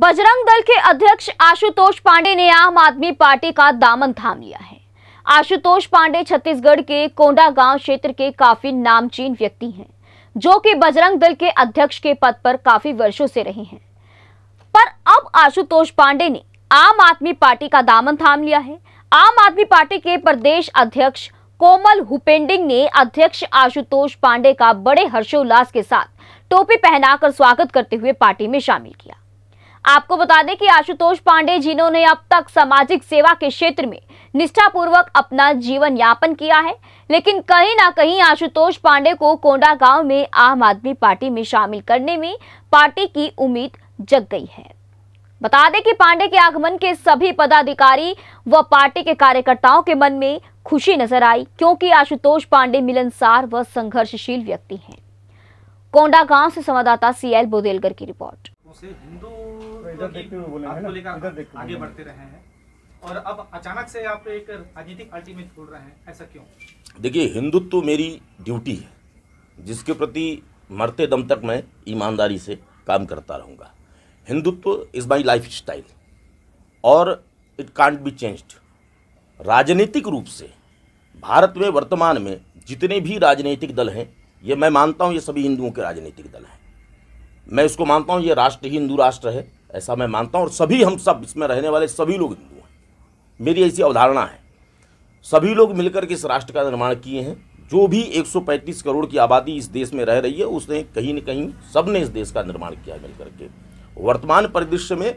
बजरंग दल के अध्यक्ष आशुतोष पांडे ने आम आदमी पार्टी का दामन थाम लिया है आशुतोष पांडे छत्तीसगढ़ के कोंडा गांव क्षेत्र के काफी नामचीन व्यक्ति हैं जो कि बजरंग दल के अध्यक्ष के पद पर काफी वर्षों से रहे हैं पर अब आशुतोष पांडे ने आम आदमी पार्टी का दामन थाम लिया है आम आदमी पार्टी के प्रदेश अध्यक्ष कोमल हुपेंडिंग ने अध्यक्ष आशुतोष पांडे का बड़े हर्षोल्लास के साथ टोपी पहनाकर स्वागत करते हुए पार्टी में शामिल किया आपको बता दें कि आशुतोष पांडे जिन्होंने अब तक सामाजिक सेवा के क्षेत्र में निष्ठापूर्वक अपना जीवन यापन किया है लेकिन कहीं ना कहीं आशुतोष पांडे को कोंडा गांव में आम आदमी पार्टी में शामिल करने में पार्टी की उम्मीद जग गई है बता दें कि पांडे के आगमन के सभी पदाधिकारी व पार्टी के कार्यकर्ताओं के मन में खुशी नजर आई क्योंकि आशुतोष पांडे मिलनसार व संघर्षशील व्यक्ति हैं कोंडा गांव से संवाददाता सीएल बोदेलगर की रिपोर्ट हिंदू तो आगे बढ़ते रहे हैं और अब अचानक से आप एक राजनीतिक में छोड़ रहे हैं ऐसा क्यों देखिए हिंदुत्व तो मेरी ड्यूटी है जिसके प्रति मरते दम तक मैं ईमानदारी से काम करता रहूँगा Hindutva is my lifestyle और इट कांट बी चेंज्ड राजनीतिक रूप से भारत में वर्तमान में जितने भी राजनीतिक दल हैं ये मैं मानता हूँ ये सभी हिंदुओं के राजनीतिक दल हैं मैं इसको मानता हूँ ये राष्ट्र ही हिंदू राष्ट्र है ऐसा मैं मानता हूँ और सभी हम सब इसमें रहने वाले सभी लोग हिंदू हैं मेरी ऐसी अवधारणा है सभी लोग मिलकर के इस राष्ट्र का निर्माण किए हैं जो भी 135 करोड़ की आबादी इस देश में रह रही है उसने कहीं न कहीं सब ने इस देश का निर्माण किया मिलकर के वर्तमान परिदृश्य में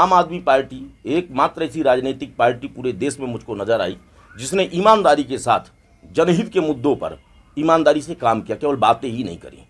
आम आदमी पार्टी एकमात्र ऐसी राजनीतिक पार्टी पूरे देश में मुझको नजर आई जिसने ईमानदारी के साथ जनहित के मुद्दों पर ईमानदारी से काम किया केवल बातें ही नहीं करी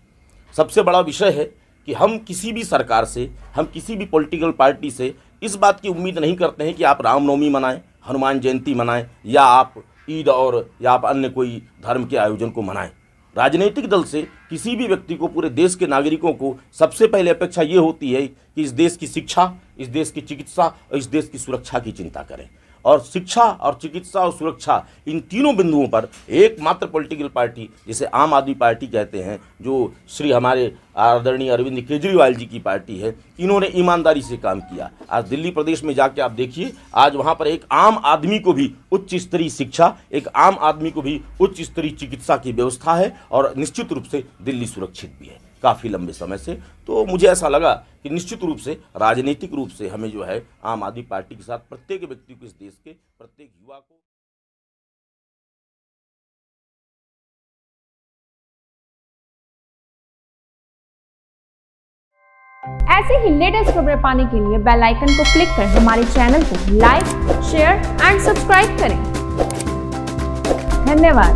सबसे बड़ा विषय है कि हम किसी भी सरकार से हम किसी भी पॉलिटिकल पार्टी से इस बात की उम्मीद नहीं करते हैं कि आप रामनवमी मनाएं हनुमान जयंती मनाएं या आप ईद और या आप अन्य कोई धर्म के आयोजन को मनाएं राजनीतिक दल से किसी भी व्यक्ति को पूरे देश के नागरिकों को सबसे पहले अपेक्षा ये होती है कि इस देश की शिक्षा इस देश की चिकित्सा और इस देश की सुरक्षा की चिंता करें और शिक्षा और चिकित्सा और सुरक्षा इन तीनों बिंदुओं पर एकमात्र पॉलिटिकल पार्टी जिसे आम आदमी पार्टी कहते हैं जो श्री हमारे आदरणीय अरविंद केजरीवाल जी की पार्टी है इन्होंने ईमानदारी से काम किया आज दिल्ली प्रदेश में जाके आप देखिए आज वहाँ पर एक आम आदमी को भी उच्च स्तरीय शिक्षा एक आम आदमी को भी उच्च स्तरीय चिकित्सा की व्यवस्था है और निश्चित रूप से दिल्ली सुरक्षित भी है काफ़ी लंबे समय से तो मुझे ऐसा लगा कि निश्चित रूप से राजनीतिक रूप से हमें जो है आम आदमी पार्टी के साथ प्रत्येक व्यक्ति को इस देश के प्रत्येक युवा को ऐसे ही लेटेस्ट खबरें पाने के लिए बेल आइकन को क्लिक कर हमारे चैनल को लाइक शेयर एंड सब्सक्राइब करें धन्यवाद